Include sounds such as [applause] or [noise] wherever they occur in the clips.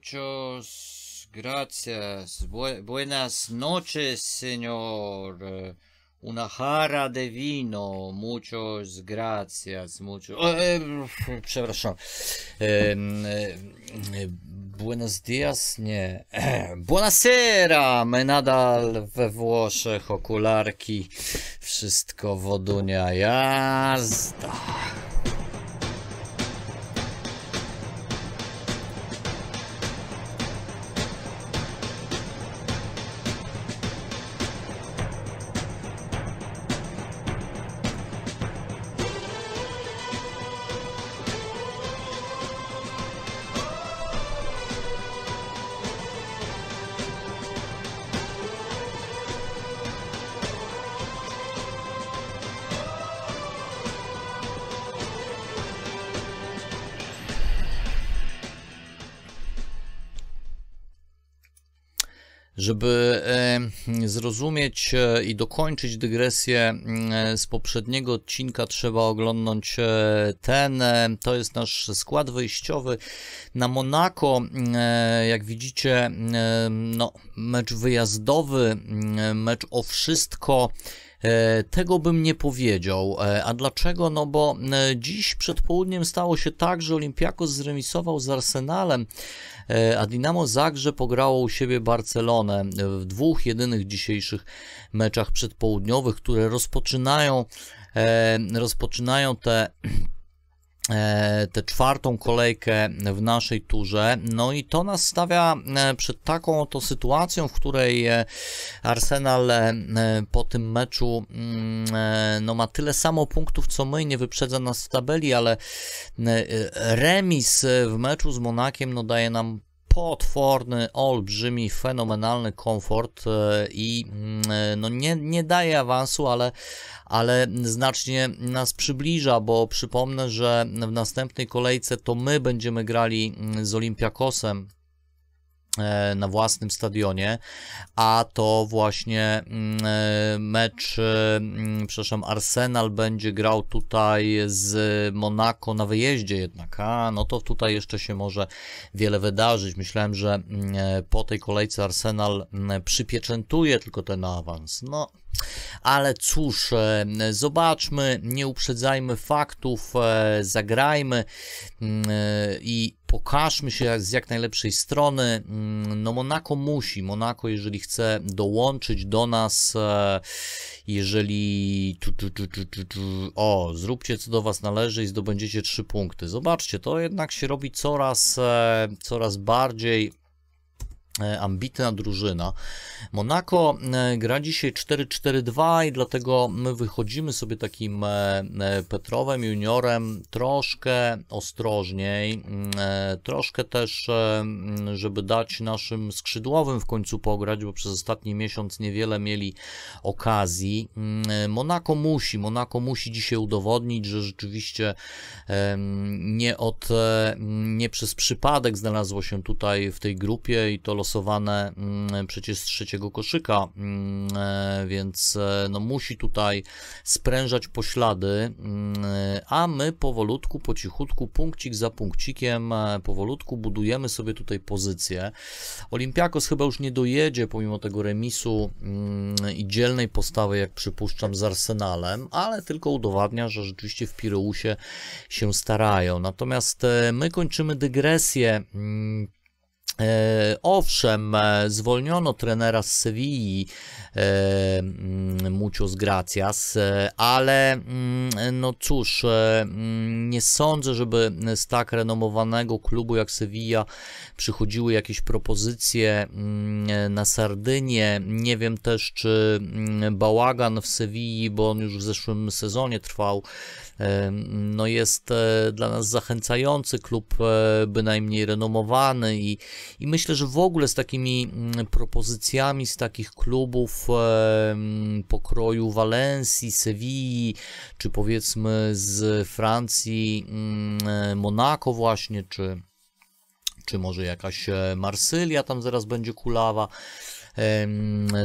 Muchos gracias. Bu buenas noches, señor. Eh, Una jara de vino. Muchos gracias. Mucho... E, przepraszam. E, e, buenos dias? Nie. [clears throat] Buonasera! My nadal we Włoszech. Okularki. Wszystko wodunia. Jazda. i dokończyć dygresję mm, z poprzedniego odcinka, trzeba oglądnąć e, ten. E, to jest nasz skład wyjściowy na Monako. Mm, e, jak widzicie, mm, no, mecz wyjazdowy, mecz o wszystko. E, tego bym nie powiedział. E, a dlaczego? No bo e, dziś przed południem stało się tak, że Olympiakos zremisował z Arsenalem, a Dinamo Zagrze pograło u siebie Barcelonę w dwóch jedynych dzisiejszych meczach przedpołudniowych, które rozpoczynają, rozpoczynają te E, tę czwartą kolejkę w naszej turze. No i to nas stawia e, przed taką oto sytuacją, w której e, Arsenal po tym meczu mm, no, ma tyle samo punktów co my, nie wyprzedza nas w tabeli, ale remis w meczu z Monakiem no, daje nam potworny, olbrzymi, fenomenalny komfort e, i mm, e, no nie, nie daje awansu, ale, ale znacznie nas przybliża, bo przypomnę, że w następnej kolejce to my będziemy grali mm, z Olimpiakosem E, na własnym stadionie, a to właśnie mm, e, mecz, e, mm, przepraszam, Arsenal będzie grał tutaj z Monako na wyjeździe jednak, a no to tutaj jeszcze się może wiele wydarzyć. Myślałem, że mm, po tej kolejce Arsenal przypieczętuje tylko ten awans. No, ale cóż, e, zobaczmy, nie uprzedzajmy faktów, e, zagrajmy mm, e, i pokażmy się z jak najlepszej strony. Mm, no Monako musi, Monako jeżeli chce dołączyć do nas, jeżeli o, zróbcie co do was należy i zdobędziecie trzy punkty. Zobaczcie, to jednak się robi coraz, coraz bardziej E, ambitna drużyna. Monako e, gra dzisiaj 4-4-2 i dlatego my wychodzimy sobie takim e, Petrowem juniorem troszkę ostrożniej, mm, troszkę też, mm, żeby dać naszym skrzydłowym w końcu pograć, bo przez ostatni miesiąc niewiele mieli okazji. Mm, Monako musi, Monako musi dzisiaj udowodnić, że rzeczywiście nie od, nie przez przypadek znalazło się tutaj w tej grupie i to losowane mm, przecież z trzeciego koszyka, mm, e, więc e, no musi tutaj sprężać poślady, mm, a my powolutku, po cichutku, punkcik za punkcikiem, e, powolutku budujemy sobie tutaj pozycję. Olimpiakos chyba już nie dojedzie pomimo tego remisu i dzielnej postawy, jak przypuszczam, z Arsenalem, ale tylko udowadnia, że rzeczywiście w Pireusie się starają. Natomiast my kończymy dygresję E, owszem, e, zwolniono trenera z Sewilli, e, mm, Mucius Gracias, ale mm, no cóż, mm, nie sądzę, żeby z tak renomowanego klubu jak Sewilla przychodziły jakieś propozycje na Sardynię. Nie wiem też, czy bałagan w Sewilli, bo on już w zeszłym sezonie trwał, no jest e, dla nas zachęcający, klub e, bynajmniej renomowany i, i myślę, że w ogóle z takimi mm, propozycjami z takich klubów pokroju Walencji, Sewilli, czy powiedzmy z Francji mm, e, Monako właśnie, czy, czy może jakaś Marsylia tam zaraz będzie kulawa,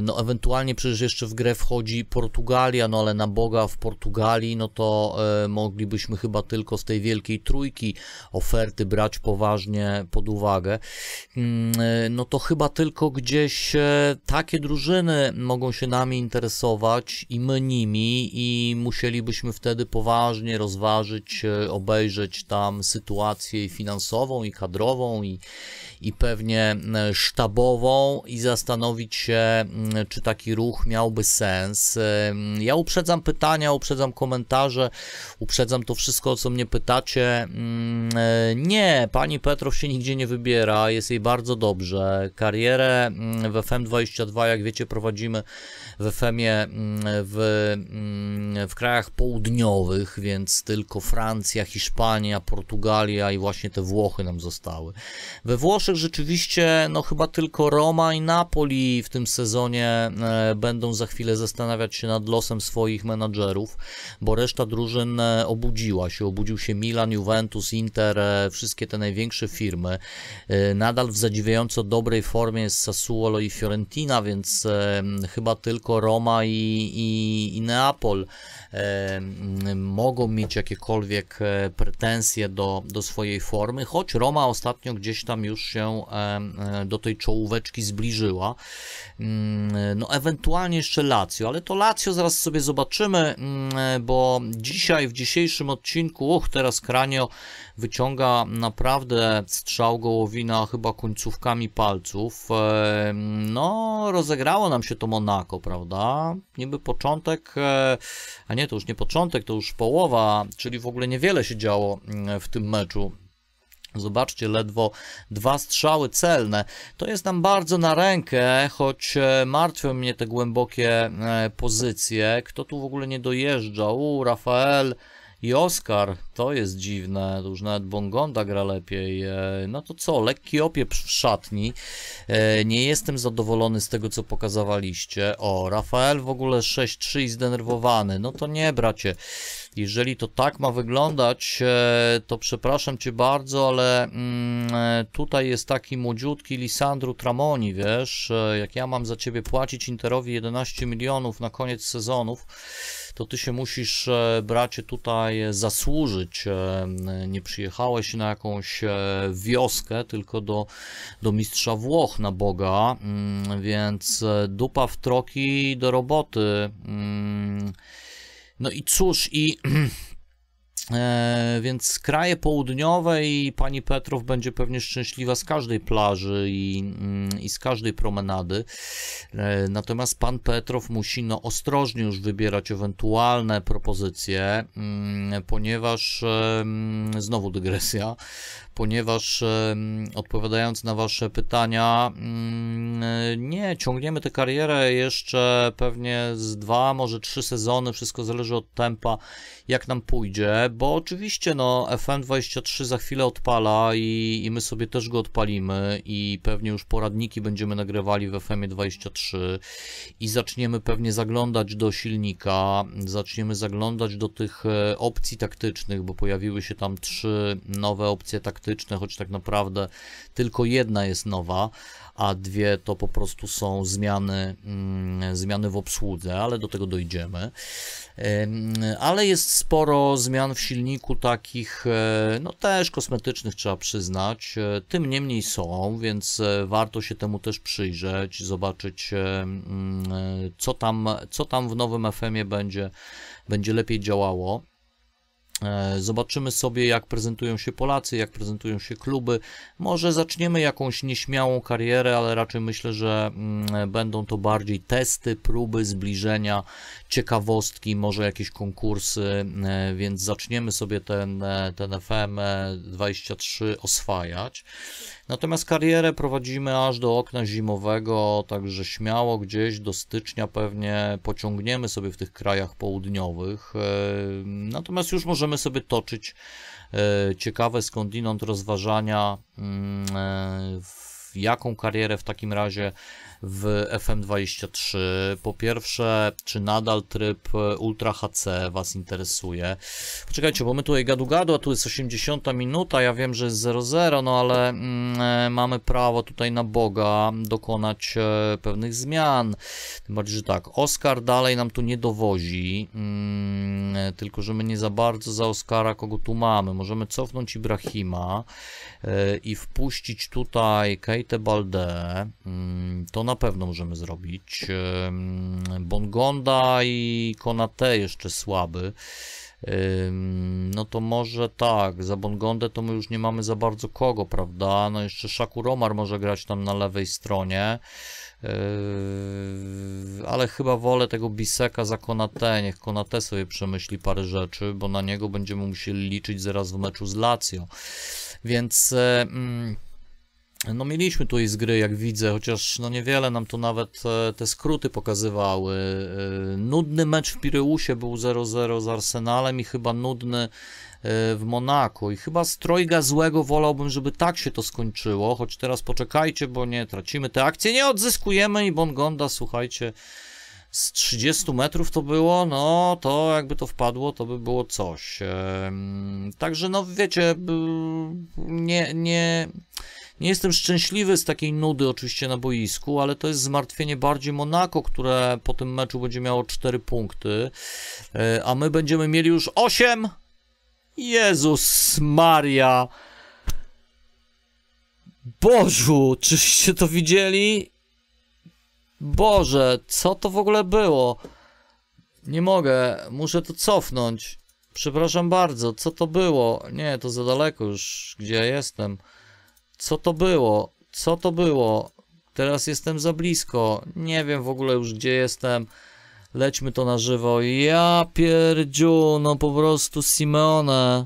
no ewentualnie przecież jeszcze w grę wchodzi Portugalia, no ale na Boga w Portugalii, no to e, moglibyśmy chyba tylko z tej wielkiej trójki oferty brać poważnie pod uwagę. E, no to chyba tylko gdzieś e, takie drużyny mogą się nami interesować i my nimi i musielibyśmy wtedy poważnie rozważyć, obejrzeć tam sytuację finansową i kadrową i, i pewnie e, sztabową i zastanowić się, mm, czy taki ruch miałby sens. E, mm, ja uprzedzam pytania, uprzedzam komentarze, uprzedzam to wszystko, o co mnie pytacie. Mm, e, nie, pani Petrow się nigdzie nie wybiera, jest jej bardzo dobrze. Karierę w FM22, jak wiecie, prowadzimy w FM-ie w, w krajach południowych, więc tylko Francja, Hiszpania, Portugalia i właśnie te Włochy nam zostały. We Włoszech rzeczywiście, no chyba tylko Roma i Napoli w tym sezonie e, będą za chwilę zastanawiać się nad losem swoich menadżerów, bo reszta drużyn e, obudziła się. Obudził się Milan, Juventus, Inter, e, wszystkie te największe firmy. Nadal w zadziwiająco dobrej formie jest Sassuolo i Fiorentina, więc chyba tylko Roma i, i, i Neapol mogą mieć jakiekolwiek pretensje do, do swojej formy, choć Roma ostatnio gdzieś tam już się e, e, do tej czołóweczki zbliżyła. Mm, no, ewentualnie jeszcze Lazio, ale to Lazio zaraz sobie zobaczymy, mm, e, bo dzisiaj, w dzisiejszym odcinku, och, teraz Kranio wyciąga naprawdę strzał gołowina chyba końcówkami palców. No, rozegrało nam się to Monako, prawda? Niby początek, a nie, to już nie początek, to już połowa, czyli w ogóle niewiele się działo mm, w tym meczu Zobaczcie, ledwo dwa strzały celne. To jest nam bardzo na rękę, choć e, martwią mnie te głębokie e, pozycje. Kto tu w ogóle nie dojeżdża? U, Rafael i Oscar, to jest dziwne, to już nawet Bongonda gra lepiej. E, no to co, lekki opieprz w szatni. E, nie jestem zadowolony z tego, co pokazywaliście. O, Rafael w ogóle 6-3 i zdenerwowany. No to nie, bracie. Jeżeli to tak ma wyglądać, e, to przepraszam cię bardzo, ale mm, tutaj jest taki młodziutki Lisandru Tramoni, wiesz, jak ja mam za ciebie płacić Interowi 11 milionów na koniec sezonów, to ty się musisz, e, bracie, tutaj zasłużyć. E, nie przyjechałeś na jakąś e, wioskę, tylko do, do mistrza Włoch na Boga, mm, więc dupa w troki do roboty. Mm. No i cóż, i [clears throat] E, więc kraje południowe i pani Petrow będzie pewnie szczęśliwa z każdej plaży i, mm, i z każdej promenady. E, natomiast pan Petrow musi no, ostrożnie już wybierać ewentualne propozycje, mm, ponieważ znowu dygresja ponieważ odpowiadając na Wasze pytania, mm, nie, ciągniemy tę karierę jeszcze pewnie z dwa, może trzy sezony, wszystko zależy od tempa, jak nam pójdzie, bo oczywiście no, FM23 za chwilę odpala i, i my sobie też go odpalimy i pewnie już poradniki będziemy nagrywali w FM23 i zaczniemy pewnie zaglądać do silnika, zaczniemy zaglądać do tych e, opcji taktycznych, bo pojawiły się tam trzy nowe opcje taktyczne, faktyczne, choć tak naprawdę tylko jedna jest nowa, a dwie to po prostu są zmiany, mm, zmiany w obsłudze, ale do tego dojdziemy. Ale jest sporo zmian w silniku takich, e, no też kosmetycznych trzeba przyznać, e, tym niemniej są, więc e, warto się temu też przyjrzeć, zobaczyć mm, co tam, co tam w nowym FM-ie będzie, będzie lepiej działało. E, zobaczymy sobie, jak prezentują się Polacy, jak prezentują się kluby. Może zaczniemy jakąś nieśmiałą karierę, ale raczej myślę, że mm, będą to bardziej testy, próby zbliżenia, ciekawostki, może jakieś konkursy, e, więc zaczniemy sobie ten, e, ten FM 23 oswajać. Natomiast karierę prowadzimy aż do okna zimowego, także śmiało gdzieś do stycznia pewnie pociągniemy sobie w tych krajach południowych. E, natomiast już możemy sobie toczyć e, ciekawe skądinąd rozważania, mm, e, w jaką karierę w takim razie w FM23. Po pierwsze, czy nadal tryb e, Ultra HC Was interesuje? Poczekajcie, bo my tutaj gadu-gadu, a tu jest 80 minuta, ja wiem, że jest 00, no ale mm, e, mamy prawo tutaj na Boga dokonać e, pewnych zmian. Tym bardziej, że tak, Oscar dalej nam tu nie dowozi, mm, e, tylko że my nie za bardzo za Oscara kogo tu mamy. Możemy cofnąć Ibrahima e, i wpuścić tutaj Kate Balde. Mm, to na na pewno możemy zrobić. Bongonda i Konate jeszcze słaby. No to może tak, za Bongondę to my już nie mamy za bardzo kogo, prawda? No jeszcze Shakuromar może grać tam na lewej stronie. Ale chyba wolę tego Biseka za Konate. Niech Konate sobie przemyśli parę rzeczy, bo na niego będziemy musieli liczyć zaraz w meczu z Lazio. Więc... No mieliśmy tu i z gry, jak widzę, chociaż no niewiele nam tu nawet e, te skróty pokazywały. E, nudny mecz w Pireusie był 0-0 z Arsenalem i chyba nudny e, w Monako. I chyba z trojga złego wolałbym, żeby tak się to skończyło, choć teraz poczekajcie, bo nie tracimy te akcje, nie odzyskujemy i Bongonda, słuchajcie, z 30 metrów to było, no to jakby to wpadło, to by było coś. Także no wiecie, nie... nie nie jestem szczęśliwy z takiej nudy oczywiście na boisku, ale to jest zmartwienie bardziej Monako, które po tym meczu będzie miało 4 punkty, e, a my będziemy mieli już 8. Jezus Maria. Bożu, czyście to widzieli? Boże, co to w ogóle było? Nie mogę, muszę to cofnąć. Przepraszam bardzo, co to było? Nie, to za daleko już, gdzie ja jestem. Co to było? Co to było? Teraz jestem za blisko. Nie wiem w ogóle już gdzie jestem. Lećmy to na żywo. Ja pierdziu, no po prostu Simeone.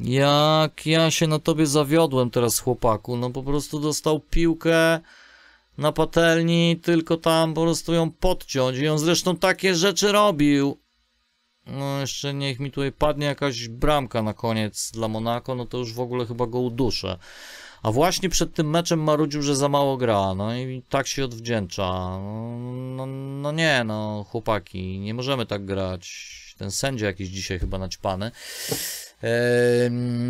Jak ja się na tobie zawiodłem teraz chłopaku. No po prostu dostał piłkę na patelni, tylko tam po prostu ją podciąć. I on zresztą takie rzeczy robił. No jeszcze niech mi tutaj padnie jakaś bramka na koniec dla Monako, no to już w ogóle chyba go uduszę. A właśnie przed tym meczem marudził, że za mało gra, no i tak się odwdzięcza. No, no, no, nie, no chłopaki, nie możemy tak grać. Ten sędzia jakiś dzisiaj chyba naćpany.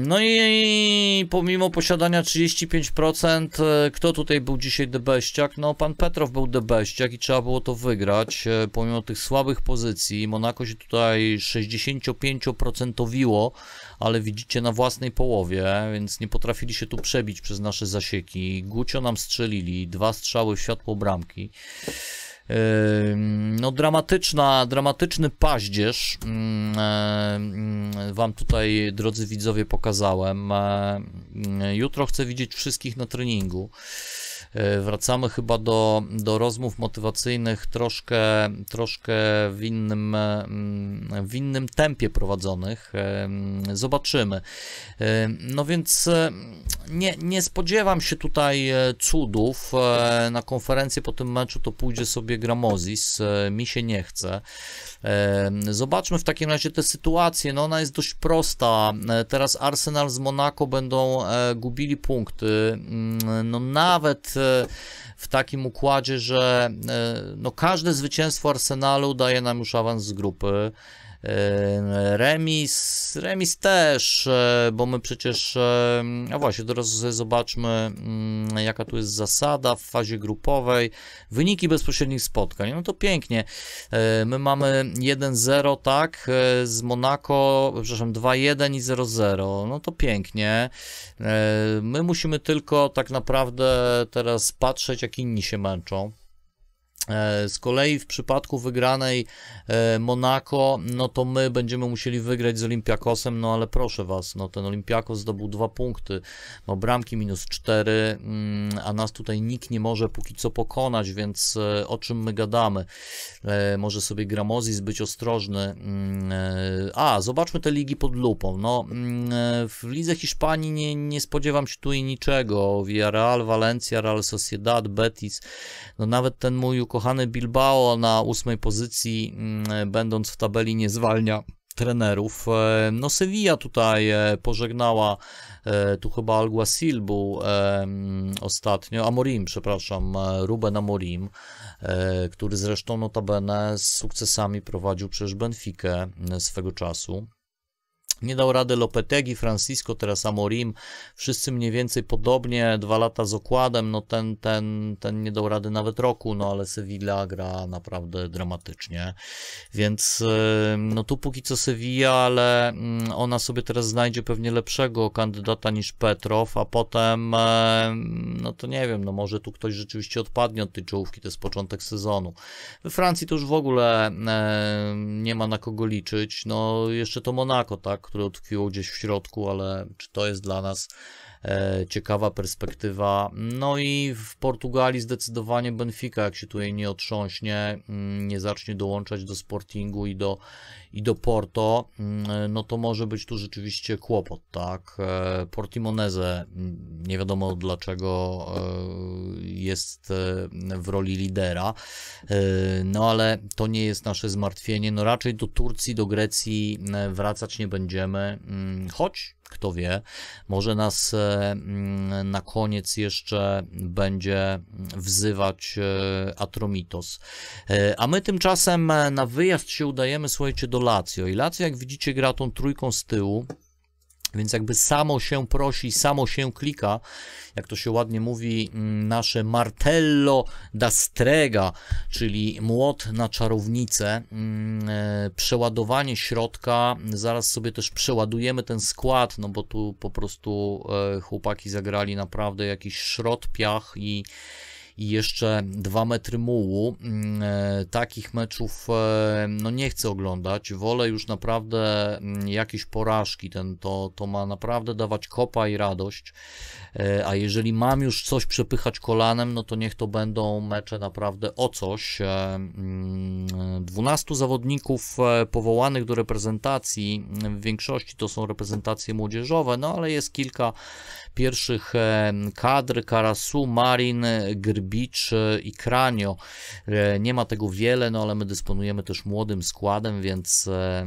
No i pomimo posiadania 35%, e, kto tutaj był dzisiaj debeściak? No pan Petrow był debeściak i trzeba było to wygrać. E, pomimo tych słabych pozycji, Monako się tutaj 65%owiło, ale widzicie na własnej połowie, więc nie potrafili się tu przebić przez nasze zasieki. Gucio nam strzelili, dwa strzały w światło bramki no dramatyczna, dramatyczny paździerz mm, e, mm, wam tutaj, drodzy widzowie, pokazałem. E, mm, jutro chcę widzieć wszystkich na treningu. E, wracamy chyba do, do rozmów motywacyjnych troszkę, troszkę w, innym, mm, w innym tempie prowadzonych. E, zobaczymy. E, no więc nie, nie spodziewam się tutaj cudów. Na konferencję po tym meczu to pójdzie sobie Gramozis. Mi się nie chce. Zobaczmy w takim razie tę sytuację. No ona jest dość prosta. E, teraz Arsenal z Monaco będą e, gubili punkty. Mm, no nawet e, w takim układzie, że no każde zwycięstwo Arsenalu daje nam już awans z grupy. E, remis, remis też, e, bo my przecież, e, a właśnie teraz zobaczmy mm, jaka tu jest zasada w fazie grupowej, wyniki bezpośrednich spotkań, no to pięknie, my mamy 1-0, tak, z Monako, przepraszam, 2-1 i 0-0, no to pięknie, my musimy tylko tak naprawdę teraz patrzeć jak inni się męczą, E, z kolei w przypadku wygranej e, Monako, no to my będziemy musieli wygrać z Olympiakosem, no ale proszę Was, no ten Olympiakos zdobył dwa punkty, no bramki minus cztery, mm, a nas tutaj nikt nie może póki co pokonać, więc e, o czym my gadamy? Może sobie Gramozis być ostrożny. Mm, a, zobaczmy te ligi pod lupą. No, mm, w lidze Hiszpanii nie, nie spodziewam się tu i niczego. Villarreal, Valencia, Real Sociedad, Betis, no nawet ten mój ukochany Kochany Bilbao na ósmej pozycji, mm, będąc w tabeli, nie zwalnia trenerów. E, no Sevilla tutaj e, pożegnała, e, tu chyba Alguacil był mm, ostatnio, Amorim, przepraszam, Ruben Amorim, który zresztą notabene z sukcesami prowadził przecież Benfica swego czasu. Nie dał rady Lopetegi, Francisco, teraz Amorim, wszyscy mniej więcej podobnie, dwa lata z okładem, no ten, ten, ten nie dał rady nawet roku, no ale Sevilla gra naprawdę dramatycznie, więc no tu póki co Sevilla, ale mm, ona sobie teraz znajdzie pewnie lepszego kandydata niż Petrov, a potem, no to nie wiem, no może tu ktoś rzeczywiście odpadnie od tej czołówki, to jest początek sezonu. We Francji to już w ogóle nie ma na kogo liczyć, no jeszcze to Monako, tak? które tak utkwiło gdzieś w środku, ale czy to jest dla nas E, ciekawa perspektywa. No i w Portugalii zdecydowanie Benfica, jak się tutaj nie otrząśnie, mm, nie zacznie dołączać do Sportingu i do, i do Porto, mm, no to może być tu rzeczywiście kłopot, tak? E, Portimoneze mm, nie wiadomo dlaczego e, jest w roli lidera, no ale to nie jest nasze zmartwienie, no raczej do Turcji, do Grecji wracać nie będziemy, choć kto wie, może nas e, mm, na koniec jeszcze będzie wzywać e, Atromitos. E, a my tymczasem na wyjazd się udajemy, słuchajcie, do Lazio. I Lazio, jak widzicie, gra tą trójką z tyłu. Więc jakby samo się prosi, samo się klika, jak to się ładnie mówi, mm, nasze martello da strega, czyli młot na czarownicę, mm, e, przeładowanie środka, zaraz sobie też przeładujemy ten skład, no bo tu po prostu e, chłopaki zagrali naprawdę jakiś szrot, piach i i jeszcze 2 metry mułu. Mm, e, takich meczów e, no nie chcę oglądać. Wolę już naprawdę mm, jakieś porażki. Ten, to, to ma naprawdę dawać kopa i radość. E, a jeżeli mam już coś przepychać kolanem, no to niech to będą mecze naprawdę o coś. 12 mm, zawodników powołanych do reprezentacji, w większości to są reprezentacje młodzieżowe, no ale jest kilka pierwszych kadr, Karasu, Marin, Grbi, Bicz i Kranio. E, nie ma tego wiele, no ale my dysponujemy też młodym składem, więc e,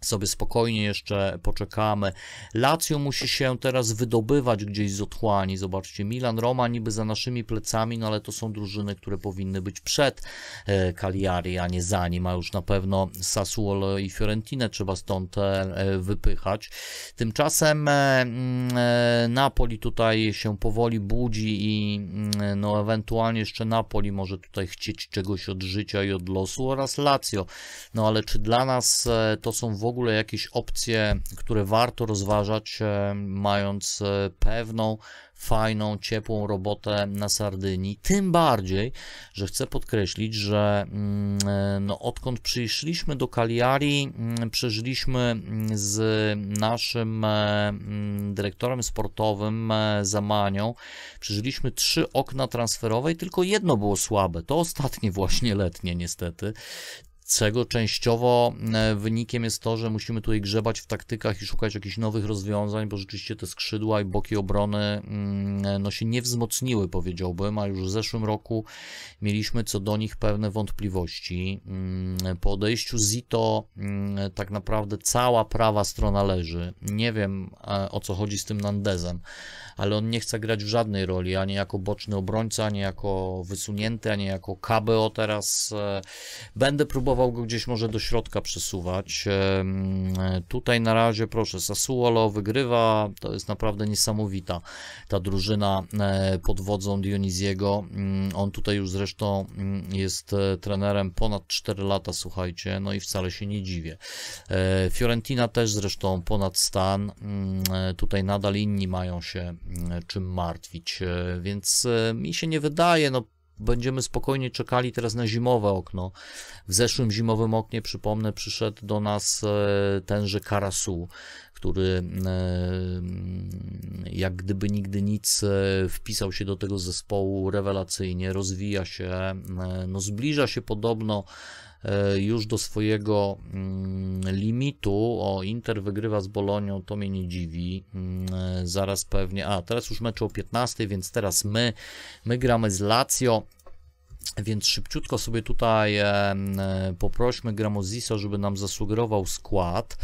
sobie spokojnie jeszcze poczekamy. Lazio musi się teraz wydobywać gdzieś z otchłani. Zobaczcie, Milan, Roma niby za naszymi plecami, no ale to są drużyny, które powinny być przed e, Cagliari, a nie za nim, a już na pewno Sassuolo i Fiorentinę trzeba stąd e, e, wypychać. Tymczasem mm, Napoli tutaj się powoli budzi i mm, no ewentualnie jeszcze Napoli może tutaj chcieć czegoś od życia i od losu oraz Lazio. No ale czy dla nas to są w ogóle ogóle jakieś opcje, które warto rozważać, e, mając e, pewną, fajną, ciepłą robotę na Sardynii. Tym bardziej, że chcę podkreślić, że mm, e, no, odkąd przyszliśmy do Cagliari, mm, przeżyliśmy mm, z naszym dyrektorem sportowym Zamanią, przeżyliśmy trzy okna transferowe i tylko jedno było słabe. To ostatnie właśnie letnie niestety czego częściowo e, wynikiem jest to, że musimy tutaj grzebać w taktykach i szukać jakichś nowych rozwiązań, bo rzeczywiście te skrzydła i boki obrony mm, e, no, się nie wzmocniły, powiedziałbym, a już w zeszłym roku mieliśmy co do nich pewne wątpliwości. Mm, po odejściu Zito mm, e, tak naprawdę cała prawa strona leży. Nie wiem o co chodzi z tym Nandezem ale on nie chce grać w żadnej roli, ani jako boczny obrońca, ani jako wysunięty, ani jako KBO teraz. E, będę próbował go gdzieś może do środka przesuwać. Tutaj na razie proszę, Sassuolo wygrywa, to jest naprawdę niesamowita ta drużyna e, pod wodzą Dioniziego. Mm, on tutaj już zresztą mm, jest e, trenerem ponad 4 lata, słuchajcie, no i wcale się nie dziwię. Fiorentina też zresztą ponad stan, mm, tutaj nadal inni mają się E, czym martwić, e, więc e, mi się nie wydaje, no będziemy spokojnie czekali teraz na zimowe okno. W zeszłym zimowym oknie, przypomnę, przyszedł do nas tenże Karasu, który mm, jak gdyby nigdy nic wpisał się do tego zespołu rewelacyjnie, rozwija się, no zbliża się podobno E, już do swojego mm, limitu. O, Inter wygrywa z Bolonią, to mnie nie dziwi. Mm, e, zaraz pewnie, a teraz już mecz o 15, więc teraz my, my gramy z Lazio. Więc szybciutko sobie tutaj e, poprośmy Gramozisa, żeby nam zasugerował skład.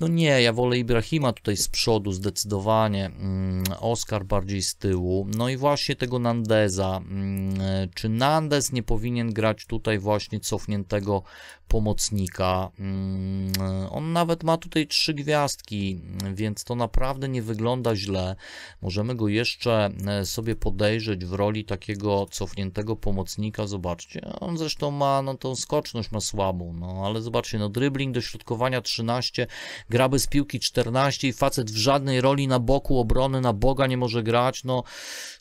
No nie, ja wolę Ibrahima tutaj z przodu zdecydowanie, mm, Oscar bardziej z tyłu. No i właśnie tego Nandeza. Mm, czy Nandez nie powinien grać tutaj właśnie cofniętego pomocnika. Mm, on nawet ma tutaj trzy gwiazdki, więc to naprawdę nie wygląda źle. Możemy go jeszcze e, sobie podejrzeć w roli takiego cofniętego pomocnika. Zobaczcie, on zresztą ma no, tą skoczność ma słabą, no ale zobaczcie, no dribbling, dośrodkowania 13, graby z piłki 14 i facet w żadnej roli na boku obrony, na Boga nie może grać, no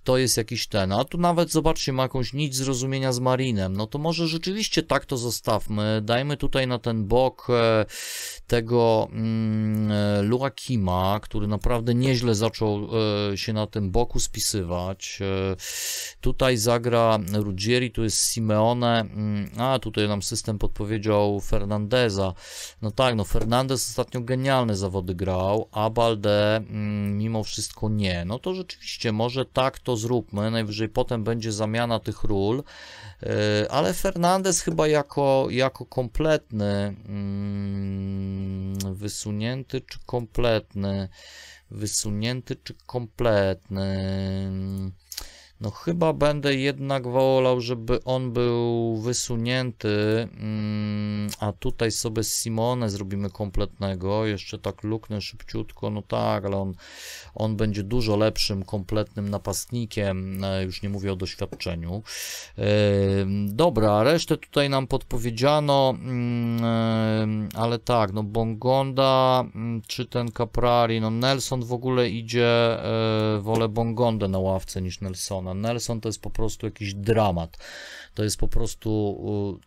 to jest jakiś ten. A tu nawet, zobaczcie, ma jakąś nić zrozumienia z Marinem, no to może rzeczywiście tak to zostawmy, Daj Dajmy tutaj na ten bok e, tego mm, e, Luakima, który naprawdę nieźle zaczął e, się na tym boku spisywać. Tutaj zagra Rudzieri, tu jest Simeone, mm, a tutaj nam system podpowiedział Fernandeza. No tak, no Fernandez ostatnio genialne zawody grał, a Balde mm, mimo wszystko nie. No to rzeczywiście, może tak to zróbmy, najwyżej potem będzie zamiana tych ról, ale Fernandez chyba jako, jako kompletny mm, wysunięty czy kompletny wysunięty czy kompletny no chyba będę jednak wolał, żeby on był wysunięty, mm, a tutaj sobie Simone zrobimy kompletnego, jeszcze tak luknę szybciutko, no tak, ale on, on będzie dużo lepszym, kompletnym napastnikiem, e, już nie mówię o doświadczeniu. E, dobra, resztę tutaj nam podpowiedziano, mm, ale tak, no Bongonda mm, czy ten Caprari, no Nelson w ogóle idzie, e, wolę Bongondę na ławce niż Nelsona. Nelson to jest po prostu jakiś dramat. To jest po prostu,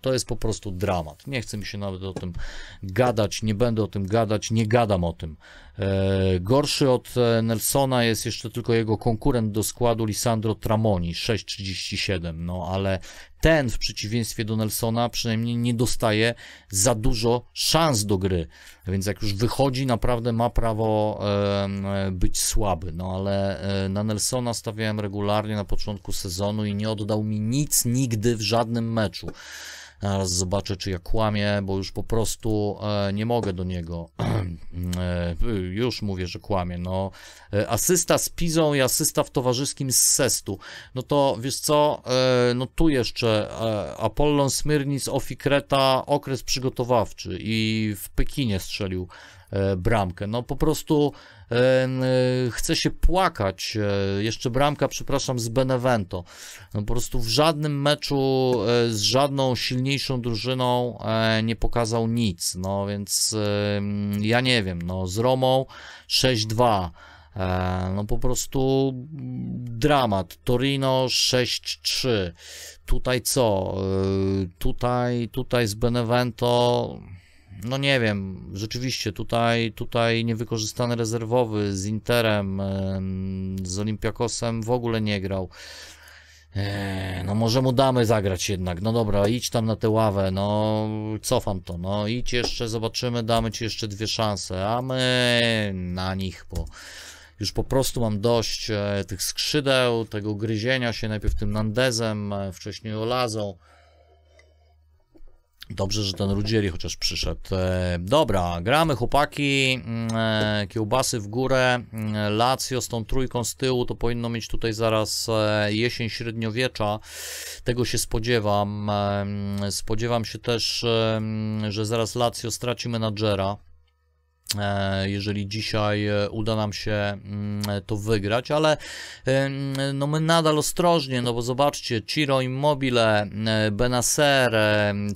to jest po prostu dramat. Nie chcę mi się nawet o tym gadać, nie będę o tym gadać, nie gadam o tym. E, gorszy od e, Nelsona jest jeszcze tylko jego konkurent do składu Lisandro Tramoni 6,37, no ale ten w przeciwieństwie do Nelsona przynajmniej nie dostaje za dużo szans do gry, więc jak już wychodzi naprawdę ma prawo być słaby, no ale e, na Nelsona stawiałem regularnie na początku sezonu i nie oddał mi nic nigdy w żadnym meczu. Zaraz zobaczę, czy ja kłamię, bo już po prostu e, nie mogę do niego. [clears throat] E, już mówię, że kłamię. No, e, asysta z Pizą i asysta w towarzyskim z Sestu. No to wiesz co, no tu jeszcze Apollon Smyrnis, Ofikreta, okres przygotowawczy i w Pekinie strzelił E, bramkę. No po prostu e, e, chce się płakać. Jeszcze bramka, przepraszam, z Benevento. No, po prostu w żadnym meczu z żadną silniejszą drużyną nie pokazał nic. No więc ja nie wiem, no z Romą 6-2. No po prostu dramat. Torino 6-3. Tutaj co? Tutaj, tutaj z Benevento no nie wiem, rzeczywiście tutaj, tutaj niewykorzystany rezerwowy z Interem, e, z Olimpiakosem w ogóle nie grał. E, no może mu damy zagrać jednak, no dobra, idź tam na tę ławę, no cofam to, no idź jeszcze, zobaczymy, damy ci jeszcze dwie szanse, a my na nich, bo już po prostu mam dość e, tych skrzydeł, tego gryzienia się najpierw tym Nandezem, wcześniej Olazą, Dobrze, że ten Rudzieli chociaż przyszedł. E, dobra, gramy chłopaki, mm, e, kiełbasy w górę, mm, Lazio z tą trójką z tyłu, to powinno mieć tutaj zaraz e, jesień średniowiecza, tego się spodziewam. Mm, spodziewam się też, że zaraz Lazio straci menadżera. E, jeżeli dzisiaj e, uda nam się mm, to wygrać, ale e, mm, no my nadal ostrożnie, no bo zobaczcie, Ciro Immobile, Benacer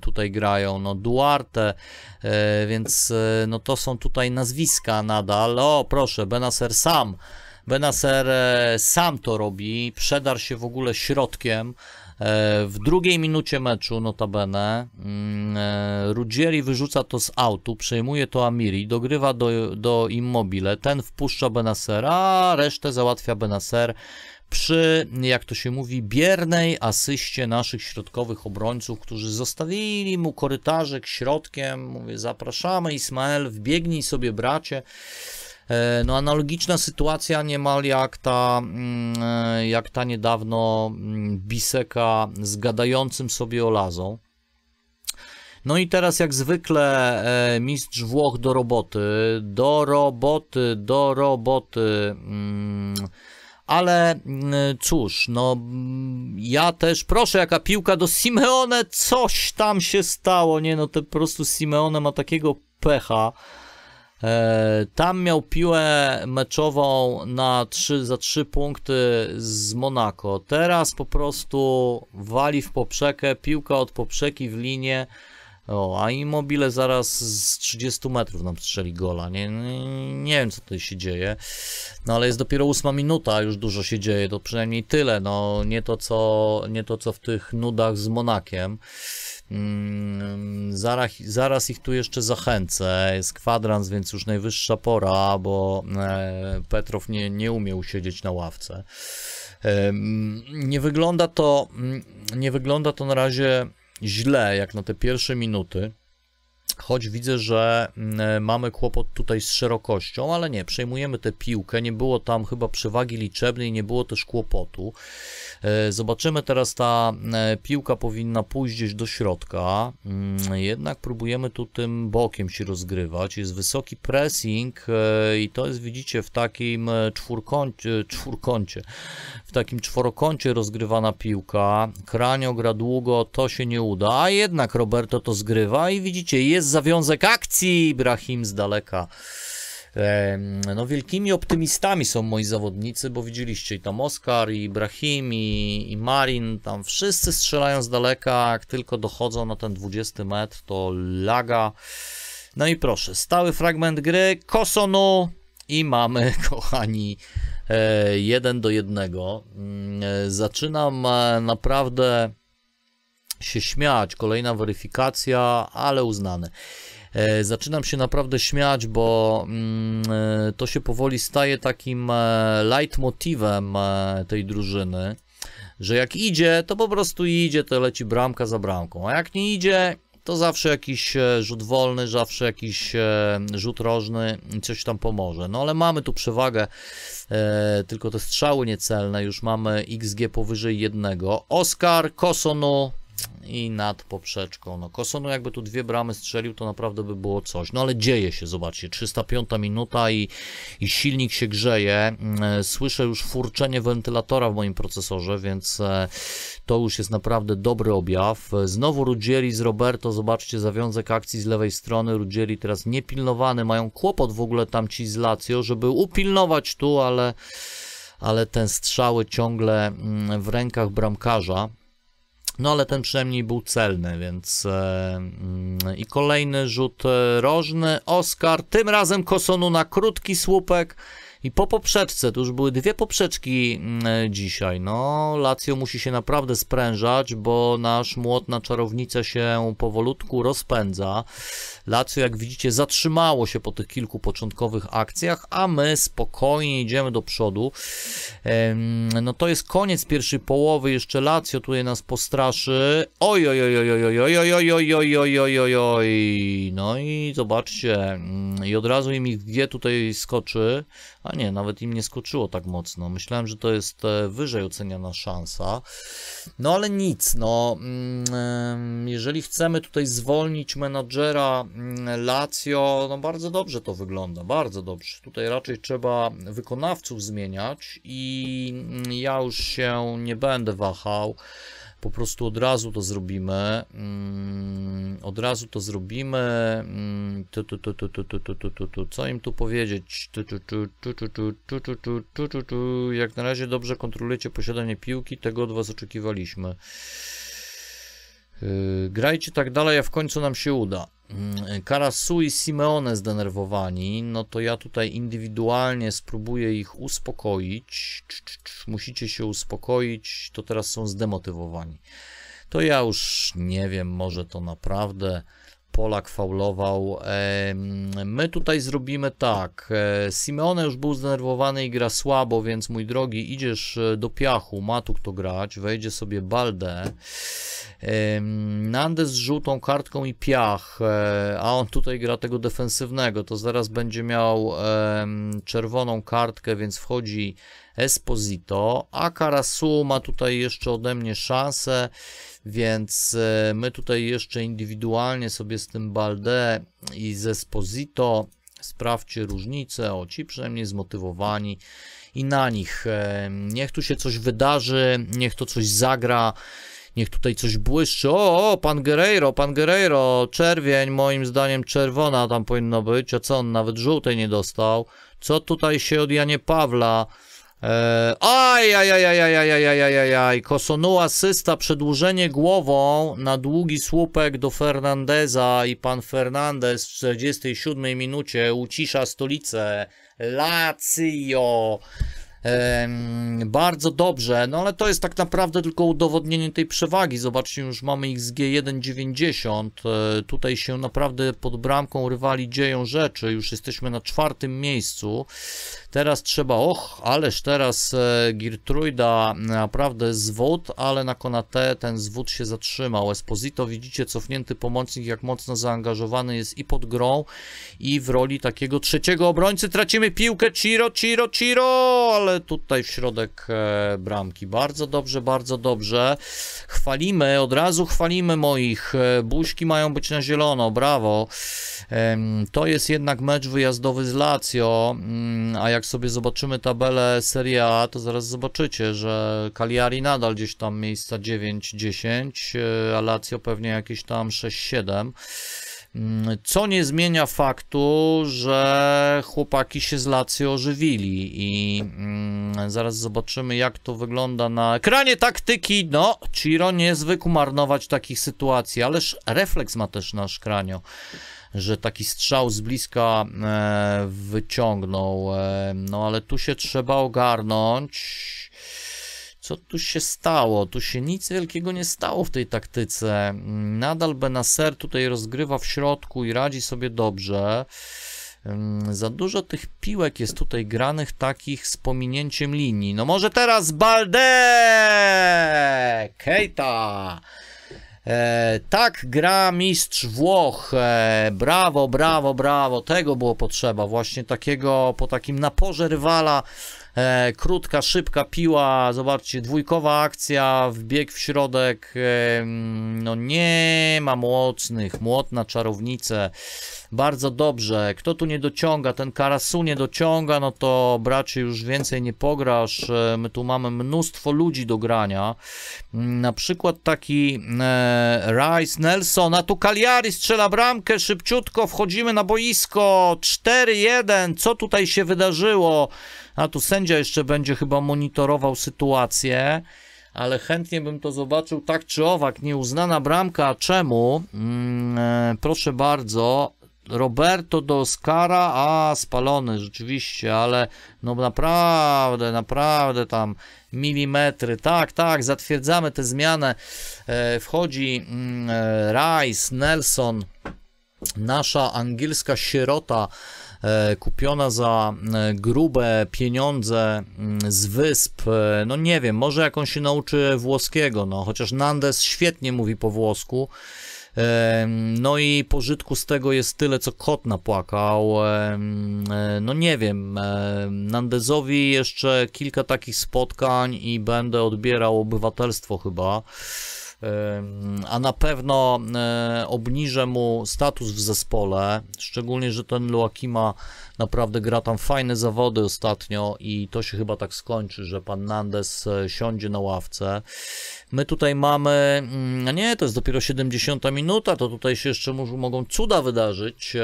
tutaj grają, no Duarte, więc no to są tutaj nazwiska nadal, o proszę, Benacer sam, Benacer sam to robi, przedar się w ogóle środkiem, E, w drugiej minucie meczu, notabene, mm, e, Rudzieri wyrzuca to z autu, przejmuje to Amiri, dogrywa do, do Immobile, ten wpuszcza Benaser, a resztę załatwia Benaser przy, jak to się mówi, biernej asyście naszych środkowych obrońców, którzy zostawili mu korytarzek środkiem. Mówię, zapraszamy Ismael, wbiegnij sobie bracie. E, no analogiczna sytuacja niemal jak ta, mm, e, jak ta niedawno mm, Biseka z gadającym sobie olazą. No i teraz jak zwykle e, mistrz Włoch do roboty, do roboty, do roboty. Mm, ale cóż, no ja też proszę, jaka piłka do Simeone, coś tam się stało, nie no, to po prostu Simeone ma takiego pecha. E, tam miał piłę meczową na 3, za 3 punkty z Monako. Teraz po prostu wali w poprzekę, piłka od poprzeki w linię. O, a Immobile zaraz z 30 metrów nam strzeli gola. Nie, nie, nie wiem, co tutaj się dzieje. No ale jest dopiero 8 minuta, już dużo się dzieje. To przynajmniej tyle. No, nie to, co, nie to, co w tych nudach z Monakiem. Mm, zaraz, zaraz ich tu jeszcze zachęcę. Jest kwadrans, więc już najwyższa pora, bo e, Petrow nie, nie umie usiedzieć na ławce. nie wygląda to, mm, nie wygląda to na razie źle, jak na te pierwsze minuty choć widzę, że mm, mamy kłopot tutaj z szerokością, ale nie, przejmujemy tę piłkę, nie było tam chyba przewagi liczebnej, nie było też kłopotu. E, zobaczymy teraz, ta e, piłka powinna pójść gdzieś do środka, mm, jednak próbujemy tu tym bokiem się rozgrywać, jest wysoki pressing e, i to jest widzicie w takim czwórkącie, czwórkącie w takim czworokącie rozgrywana piłka, kranio gra długo, to się nie uda, a jednak Roberto to zgrywa i widzicie, jest jest zawiązek akcji, Ibrahim z daleka. No wielkimi optymistami są moi zawodnicy, bo widzieliście i tam Oskar, i Ibrahim, i, i Marin, tam wszyscy strzelają z daleka, jak tylko dochodzą na ten 20 metr, to laga. No i proszę, stały fragment gry, Kosonu i mamy, [laughs] kochani, 1 e, do 1. Mm, e, zaczynam e, naprawdę się śmiać. Kolejna weryfikacja, ale uznane. Zaczynam się naprawdę śmiać, bo mm, e, to się powoli staje takim e, leitmotivem e, tej drużyny, że jak idzie, to po prostu idzie, to leci bramka za bramką, a jak nie idzie, to zawsze jakiś rzut wolny, zawsze jakiś rzut rożny, coś tam pomoże. No ale mamy tu przewagę, tylko te strzały niecelne, już mamy XG powyżej jednego. Oskar Kosonu i nad poprzeczką. No Kosono jakby tu dwie bramy strzelił, to naprawdę by było coś. No ale dzieje się, zobaczcie, 305 minuta i, i silnik się grzeje. Mm, e, słyszę już furczenie wentylatora w moim procesorze, więc e, to już jest naprawdę dobry objaw. E, znowu Rudzieli z Roberto, zobaczcie, zawiązek akcji z lewej strony. Rudzieli teraz niepilnowany, mają kłopot w ogóle tam ci z Lazio, żeby upilnować tu, ale ale ten strzały ciągle mm, w rękach bramkarza. No ale ten przynajmniej był celny, więc e, mm, i kolejny rzut e, rożny. Oskar, tym razem Kosonu na krótki słupek i po poprzeczce, to już były dwie poprzeczki dzisiaj, no Lazio musi się naprawdę sprężać, bo nasz młot na czarownicę się powolutku rozpędza. Lazio, jak widzicie, zatrzymało się po tych kilku początkowych akcjach, a my spokojnie idziemy do przodu. No to jest koniec pierwszej połowy, jeszcze Lazio tutaj nas postraszy. Oj, oj, oj, oj, oj, oj, oj, oj, oj, oj, oj, oj, oj, oj. No i zobaczcie, i od razu im ich dwie tutaj skoczy. A nie, nawet im nie skoczyło tak mocno. Myślałem, że to jest e, wyżej oceniana szansa. No ale nic, no mm, jeżeli chcemy tutaj zwolnić menadżera mm, Lazio, no bardzo dobrze to wygląda, bardzo dobrze. Tutaj raczej trzeba wykonawców zmieniać i mm, ja już się nie będę wahał po prostu od razu to zrobimy. Od razu to zrobimy. Tu, tu, tu, tu, tu, tu, tu, tu, tu, tu. Co im tu powiedzieć? Tu, tu, tu, tu, tu, tu, tu, tu, tu, tu, tu, tu. Jak na razie dobrze kontrolujecie posiadanie piłki, tego od Was oczekiwaliśmy. Grajcie tak dalej, a w końcu nam się uda. Mm, Karasu i Simeone zdenerwowani, no to ja tutaj indywidualnie spróbuję ich uspokoić. Cz, cz, cz, musicie się uspokoić, to teraz są zdemotywowani. To ja już nie wiem, może to naprawdę Polak faulował. My tutaj zrobimy tak. E, Simeone już był zdenerwowany i gra słabo, więc mój drogi, idziesz e, do piachu, ma tu kto grać, wejdzie sobie Balde. Nandes z żółtą kartką i piach, e, a on tutaj gra tego defensywnego, to zaraz będzie miał czerwoną kartkę, więc wchodzi Esposito, a Karasu ma tutaj jeszcze ode mnie szansę, więc e, my tutaj jeszcze indywidualnie sobie z tym Balde i z Esposito sprawdźcie różnice, o ci przynajmniej zmotywowani i na nich. E, niech tu się coś wydarzy, niech to coś zagra, niech tutaj coś błyszczy. O, o, pan Guerreiro, pan Guerreiro, czerwień, moim zdaniem czerwona tam powinno być, a co on nawet żółtej nie dostał. Co tutaj się od Janie Pawla Eee, aj, aj, aj, aj, aj, aj, aj, aj, aj, aj. Kosonu asysta, przedłużenie głową na długi słupek do Fernandeza i pan Fernandez w 47 minucie ucisza stolicę. Lazio. Ehm, bardzo dobrze, no ale to jest tak naprawdę tylko udowodnienie tej przewagi. Zobaczcie, już mamy XG1,90. E, tutaj się naprawdę pod bramką rywali dzieją rzeczy. Już jesteśmy na czwartym miejscu. Teraz trzeba, och, ależ teraz e, e naprawdę zwód, ale na Konate ten zwód się zatrzymał. Esposito widzicie cofnięty pomocnik, jak mocno zaangażowany jest i pod grą, i w roli takiego trzeciego obrońcy. Tracimy piłkę, Ciro, Ciro, Ciro, ale tutaj w środek e, bramki. Bardzo dobrze, bardzo dobrze. Chwalimy, od razu chwalimy moich. E, buźki mają być na zielono, brawo. to jest jednak mecz wyjazdowy z Lazio, mm, a jak jak sobie zobaczymy tabelę Serie A, to zaraz zobaczycie, że Cagliari nadal gdzieś tam miejsca 9-10, a e, Lazio pewnie jakieś tam 6-7. Mm, co nie zmienia faktu, że chłopaki się z Lacy ożywili i mm, zaraz zobaczymy jak to wygląda na ekranie taktyki. No, Ciro nie zwykł marnować takich sytuacji, ależ refleks ma też nasz kranio, że taki strzał z bliska e, wyciągnął. E, no ale tu się trzeba ogarnąć. Co tu się stało? Tu się nic wielkiego nie stało w tej taktyce. Nadal Benaser tutaj rozgrywa w środku i radzi sobie dobrze. Mm, za dużo tych piłek jest tutaj granych takich z pominięciem linii. No może teraz Balde! Keita! E, tak gra mistrz Włoch. E, brawo, brawo, brawo. Tego było potrzeba. Właśnie takiego, po takim naporze rywala E, krótka, szybka piła, zobaczcie, dwójkowa akcja, wbieg w środek, e, no nie ma mocnych, młot na czarownicę, bardzo dobrze, kto tu nie dociąga, ten Karasu nie dociąga, no to bracie już więcej nie pograsz, e, my tu mamy mnóstwo ludzi do grania, mm, na przykład taki e, Rice Nelson, a tu Kaliari strzela bramkę, szybciutko wchodzimy na boisko, 4-1, co tutaj się wydarzyło? A tu sędzia jeszcze będzie chyba monitorował sytuację, ale chętnie bym to zobaczył. Tak czy owak, nieuznana bramka, a czemu? Mm, e, proszę bardzo, Roberto do Oscara, a spalony rzeczywiście, ale no naprawdę, naprawdę tam milimetry. Tak, tak, zatwierdzamy tę zmianę. E, wchodzi mm, e, Rice, Nelson, nasza angielska sierota E, kupiona za e, grube pieniądze mm, z wysp. E, no nie wiem, może jak on się nauczy włoskiego, no chociaż Nandes świetnie mówi po włosku. No i pożytku z tego jest tyle, co kot napłakał. Mm, no nie wiem, Nandezowi jeszcze kilka takich spotkań i będę odbierał obywatelstwo chyba a na pewno e, obniżę mu status w zespole, szczególnie, że ten Loakima naprawdę gra tam fajne zawody ostatnio i to się chyba tak skończy, że pan Nandes e, siądzie na ławce. My tutaj mamy, mm, a nie, to jest dopiero 70 minuta, to tutaj się jeszcze mogą cuda wydarzyć,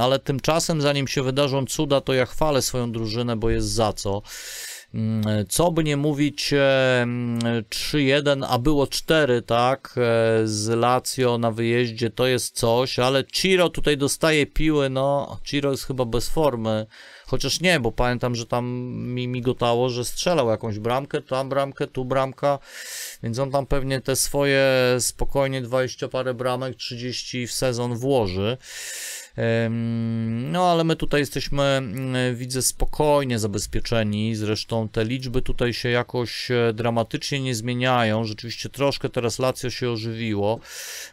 ale tymczasem zanim się wydarzą cuda, to ja chwalę swoją drużynę, bo jest za co. Mm, e, co by nie mówić, 3-1, e, mm, a było 4, tak, e, z Lazio na wyjeździe, to jest coś, ale Ciro tutaj dostaje piły, no, Ciro jest chyba bez formy, chociaż nie, bo pamiętam, że tam mi migotało, że strzelał jakąś bramkę, tam bramkę, tu bramka, więc on tam pewnie te swoje spokojnie 20 parę bramek, 30 w sezon włoży. No ale my tutaj jesteśmy, mm, widzę, spokojnie zabezpieczeni. Zresztą te liczby tutaj się jakoś e, dramatycznie nie zmieniają. Rzeczywiście troszkę teraz Lazio się ożywiło.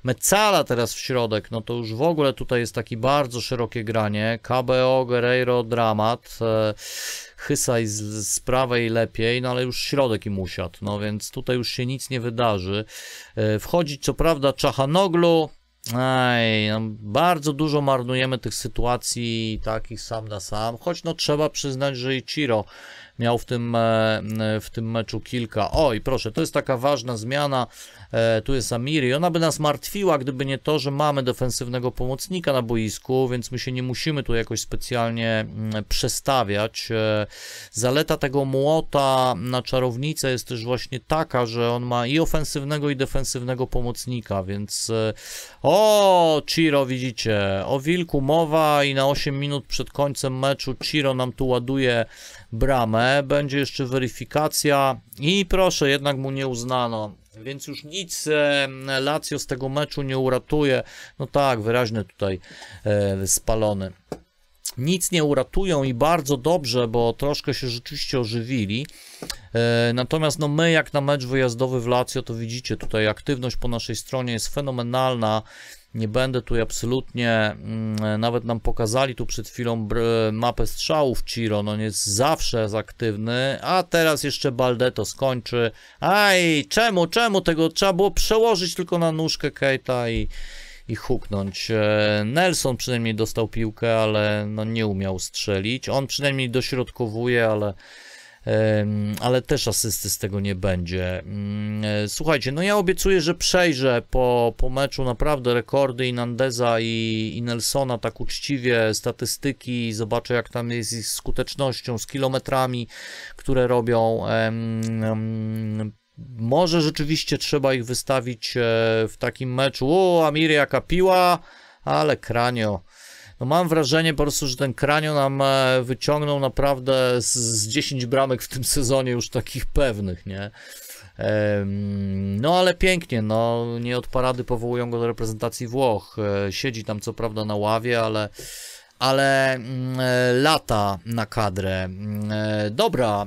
Mecala teraz w środek, no to już w ogóle tutaj jest taki bardzo szerokie granie. KBO, Guerreiro, Dramat. Chysaj e, z, z prawej lepiej, no ale już środek im usiadł, no więc tutaj już się nic nie wydarzy. E, Wchodzić co prawda Czachanoglu, Aj, no, bardzo dużo marnujemy tych sytuacji takich sam na sam, choć no trzeba przyznać, że i Ciro miał w tym, e, w tym meczu kilka. Oj, proszę, to jest taka ważna zmiana. E, tu jest Amiri. Ona by nas martwiła, gdyby nie to, że mamy defensywnego pomocnika na boisku, więc my się nie musimy tu jakoś specjalnie mm, przestawiać. E, zaleta tego młota na czarownicę jest też właśnie taka, że on ma i ofensywnego, i defensywnego pomocnika, więc o, Ciro widzicie, o wilku mowa i na 8 minut przed końcem meczu Ciro nam tu ładuje bramę będzie jeszcze weryfikacja i proszę, jednak mu nie uznano. Więc już nic e, Lazio z tego meczu nie uratuje. No tak, wyraźnie tutaj e, spalony. Nic nie uratują i bardzo dobrze, bo troszkę się rzeczywiście ożywili. E, natomiast no my jak na mecz wyjazdowy w Lazio, to widzicie tutaj aktywność po naszej stronie jest fenomenalna. Nie będę tu absolutnie, mm, nawet nam pokazali tu przed chwilą mapę strzałów Ciro, no on jest zawsze jest aktywny, a teraz jeszcze Baldeto skończy. Aj, czemu, czemu tego? Trzeba było przełożyć tylko na nóżkę Keita i, i huknąć. E, Nelson przynajmniej dostał piłkę, ale no nie umiał strzelić. On przynajmniej dośrodkowuje, ale ale też asysty z tego nie będzie. Mm, e, słuchajcie, no ja obiecuję, że przejrzę po, po meczu naprawdę rekordy Inandeza i, i Nelsona tak uczciwie, statystyki, zobaczę jak tam jest ich skutecznością, z kilometrami, które robią. Może rzeczywiście trzeba ich wystawić e, w takim meczu. O, Amiria jaka piła, ale kranio no mam wrażenie po prostu, że ten Kranio nam e, wyciągnął naprawdę z, z 10 bramek w tym sezonie już takich pewnych, nie? No ale pięknie, no nie od parady powołują go do reprezentacji Włoch. E, siedzi tam co prawda na ławie, ale, ale mm, e, lata na kadrę. Mm, dobra,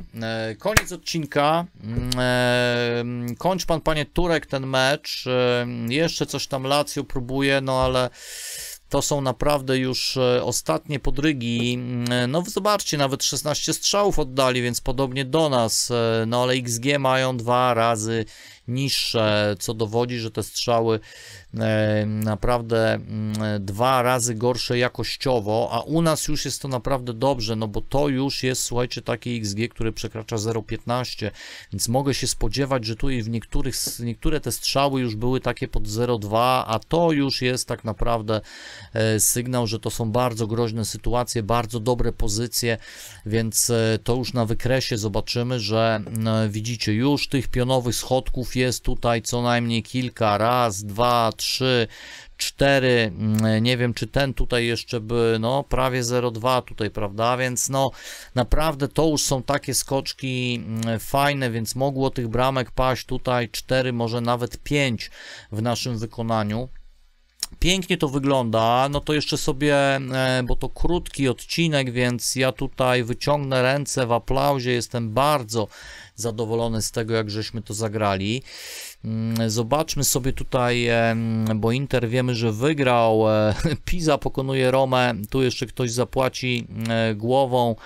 koniec odcinka. Mm, kończ pan panie Turek ten mecz. Jeszcze coś tam Lazio próbuje, no ale to są naprawdę już e, ostatnie podrygi. Mm, no zobaczcie, nawet 16 strzałów oddali, więc podobnie do nas. E, no ale XG mają dwa razy niższe, co dowodzi, że te strzały e, naprawdę mm, dwa razy gorsze jakościowo, a u nas już jest to naprawdę dobrze, no bo to już jest, słuchajcie, taki XG, który przekracza 0,15, więc mogę się spodziewać, że tu i w niektórych, niektóre te strzały już były takie pod 0,2, a to już jest tak naprawdę e, sygnał, że to są bardzo groźne sytuacje, bardzo dobre pozycje, więc e, to już na wykresie zobaczymy, że mm, widzicie już tych pionowych schodków jest tutaj co najmniej kilka. Raz, dwa, trzy, cztery. Mm, nie wiem, czy ten tutaj jeszcze by, no prawie 0,2 tutaj, prawda? Więc no naprawdę to już są takie skoczki mm, fajne, więc mogło tych bramek paść tutaj cztery, może nawet pięć w naszym wykonaniu pięknie to wygląda, no to jeszcze sobie, e, bo to krótki odcinek, więc ja tutaj wyciągnę ręce w aplauzie, jestem bardzo zadowolony z tego, jak żeśmy to zagrali. Mm, zobaczmy sobie tutaj, bo Inter wiemy, że wygrał. E, [laughs] Pisa pokonuje Romę. Tu jeszcze ktoś zapłaci e, głową.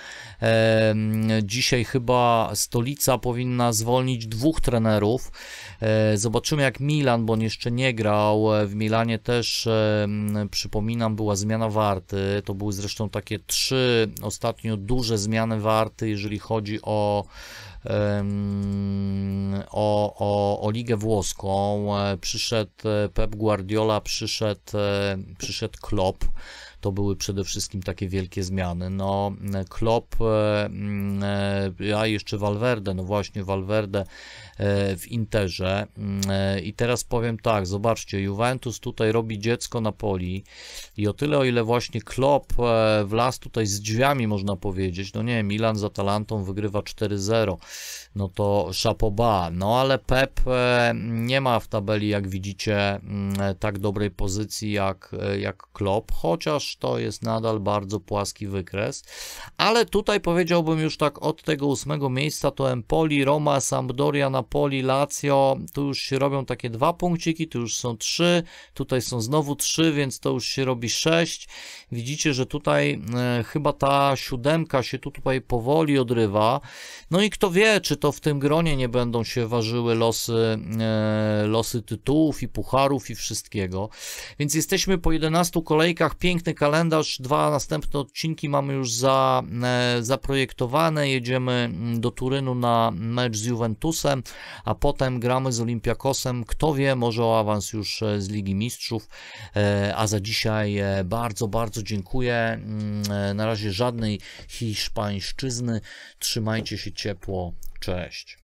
Dzisiaj chyba stolica powinna zwolnić dwóch trenerów. E, zobaczymy jak Milan, bo on jeszcze nie grał. W Milanie też, przypominam, była zmiana warty. To były zresztą takie trzy ostatnio duże zmiany warty, jeżeli chodzi o o, o, o ligę włoską, e, przyszedł e, Pep Guardiola, przyszedł, e, przyszedł Klopp, to były przede wszystkim takie wielkie zmiany. No, Klopp, e, mm, e, a jeszcze Valverde, no właśnie Valverde e, w Interze. Mm, I teraz powiem tak, zobaczcie, Juventus tutaj robi dziecko Napoli i o tyle, o ile właśnie Klopp wlazł tutaj z drzwiami, można powiedzieć, no nie, Milan z Atalantą wygrywa 4-0 no to szapoba. No ale Pep e, nie ma w tabeli, jak widzicie, mm, e, tak dobrej pozycji jak, e, jak Klopp, chociaż to jest nadal bardzo płaski wykres. Ale tutaj powiedziałbym już tak od tego ósmego miejsca to Empoli, Roma, Sampdoria, Napoli, Lazio. Tu już się robią takie dwa punkciki, tu już są trzy, tutaj są znowu trzy, więc to już się robi sześć. Widzicie, że tutaj e, chyba ta siódemka się tu tutaj powoli odrywa. No i kto wie, czy to to w tym gronie nie będą się ważyły losy, e, losy tytułów i pucharów i wszystkiego. Więc jesteśmy po 11 kolejkach, piękny kalendarz, dwa następne odcinki mamy już za, e, zaprojektowane, jedziemy mm, do Turynu na mecz z Juventusem, a potem gramy z Olympiakosem, kto wie, może o awans już e, z Ligi Mistrzów, a za dzisiaj bardzo, bardzo dziękuję. Mm, na razie żadnej hiszpańszczyzny. Trzymajcie się ciepło. Cześć.